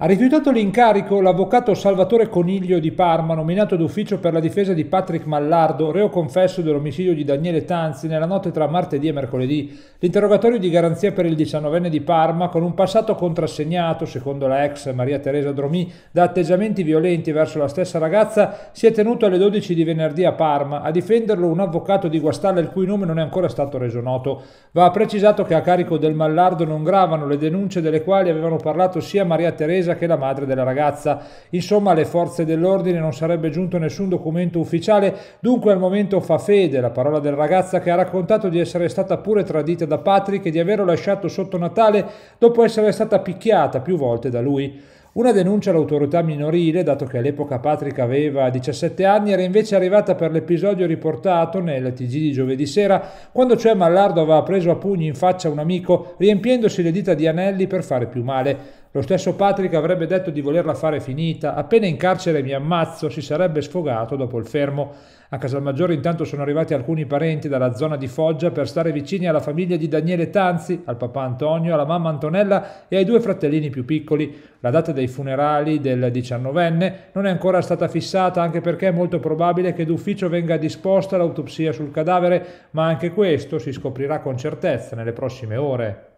Ha rifiutato l'incarico l'avvocato Salvatore Coniglio di Parma, nominato d'ufficio per la difesa di Patrick Mallardo, reo confesso dell'omicidio di Daniele Tanzi nella notte tra martedì e mercoledì. L'interrogatorio di garanzia per il diciannovenne di Parma, con un passato contrassegnato, secondo la ex Maria Teresa Dromì, da atteggiamenti violenti verso la stessa ragazza, si è tenuto alle 12 di venerdì a Parma. A difenderlo un avvocato di Guastalla il cui nome non è ancora stato reso noto. Va precisato che a carico del Mallardo non gravano le denunce delle quali avevano parlato sia Maria Teresa offesa che la madre della ragazza. Insomma, alle forze dell'ordine non sarebbe giunto nessun documento ufficiale, dunque al momento fa fede la parola della ragazza che ha raccontato di essere stata pure tradita da Patrick e di averlo lasciato sotto Natale dopo essere stata picchiata più volte da lui. Una denuncia all'autorità minorile, dato che all'epoca Patrick aveva 17 anni, era invece arrivata per l'episodio riportato nel TG di giovedì sera, quando cioè Mallardo aveva preso a pugni in faccia un amico, riempiendosi le dita di anelli per fare più male. Lo stesso Patrick avrebbe detto di volerla fare finita, appena in carcere mi ammazzo, si sarebbe sfogato dopo il fermo. A Casalmaggiore intanto sono arrivati alcuni parenti dalla zona di Foggia per stare vicini alla famiglia di Daniele Tanzi, al papà Antonio, alla mamma Antonella e ai due fratellini più piccoli. La data dei funerali del 19enne non è ancora stata fissata anche perché è molto probabile che d'ufficio venga disposta l'autopsia sul cadavere, ma anche questo si scoprirà con certezza nelle prossime ore.